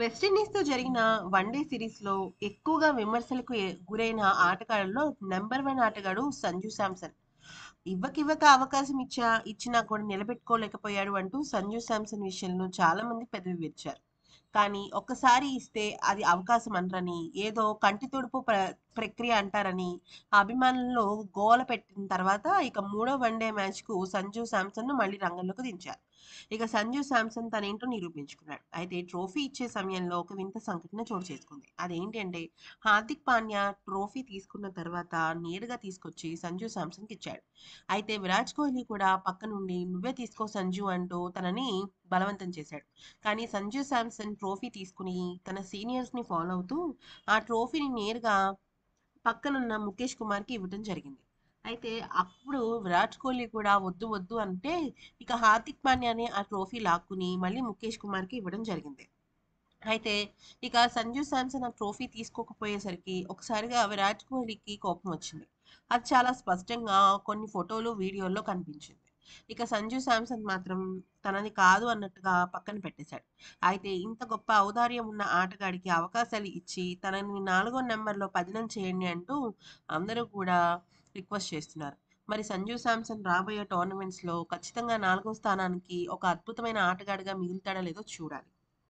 వెస్టిండీస్తో జరిగిన వన్డే సిరీస్లో ఎక్కువగా విమర్శలకు గురైన ఆటగాళ్ళలో నెంబర్ వన్ ఆటగాడు సంజు శాంసన్ ఇవ్వకివ్వక అవకాశం ఇచ్చా ఇచ్చినా కూడా నిలబెట్టుకోలేకపోయాడు అంటూ సంజు శాంసన్ విషయంలో చాలా మంది పెదవి విచ్చారు కానీ ఒక్కసారి ఇస్తే అది అవకాశం అనరని ఏదో కంటి తుడుపు ప్ర ప్రక్రియ అంటారని అభిమానుల్లో గోల పెట్టిన తర్వాత ఇక మూడో వన్డే మ్యాచ్కు సంజు శాంసన్ను మళ్ళీ రంగంలోకి దించారు ఇక సంజు శాంసన్ తనేంటో నిరూపించుకున్నాడు అయితే ట్రోఫీ ఇచ్చే సమయంలో ఒక వింత సంఘటన చోటు చేసుకుంది అదేంటి అంటే హార్దిక్ పాండ్యా ట్రోఫీ తీసుకున్న తర్వాత నేరుగా తీసుకొచ్చి సంజు శాంసన్కి ఇచ్చాడు అయితే విరాట్ కోహ్లీ కూడా పక్క నుండి నువ్వే తీసుకో సంజు అంటూ తనని బలవంతం చేశాడు కానీ సంజు శాంసన్ ట్రోఫీ తీసుకుని తన సీనియర్స్ని ఫాలో అవుతూ ఆ ట్రోఫీని నేరుగా పక్కనున్న ముఖేష్ కుమార్కి ఇవ్వడం జరిగింది అయితే అప్పుడు విరాట్ కోహ్లీ కూడా వద్దు వద్దు అంటే ఇక హార్దిక్ పాండ్యాని ఆ ట్రోఫీ లాక్కుని మళ్ళీ ముఖేష్ కుమార్కి ఇవ్వడం జరిగింది అయితే ఇక సంజు శాంసన్ ఆ ట్రోఫీ తీసుకోకపోయేసరికి ఒకసారిగా విరాట్ కోహ్లీకి కోపం వచ్చింది అది చాలా స్పష్టంగా కొన్ని ఫోటోలు వీడియోల్లో కనిపించింది ఇక సంజు శాంసన్ మాత్రం తనది కాదు అన్నట్టుగా పక్కన పెట్టేశాడు అయితే ఇంత గొప్ప ఔదార్యం ఉన్న ఆటగాడికి అవకాశాలు ఇచ్చి తనని నాలుగో నెంబర్లో పదినం చేయండి అంటూ అందరూ కూడా రిక్వెస్ట్ చేస్తున్నారు మరి సంజు శాంసన్ రాబోయే టోర్నమెంట్స్లో ఖచ్చితంగా నాలుగో స్థానానికి ఒక అద్భుతమైన ఆటగాడిగా మిగులుతాడా లేదో చూడాలి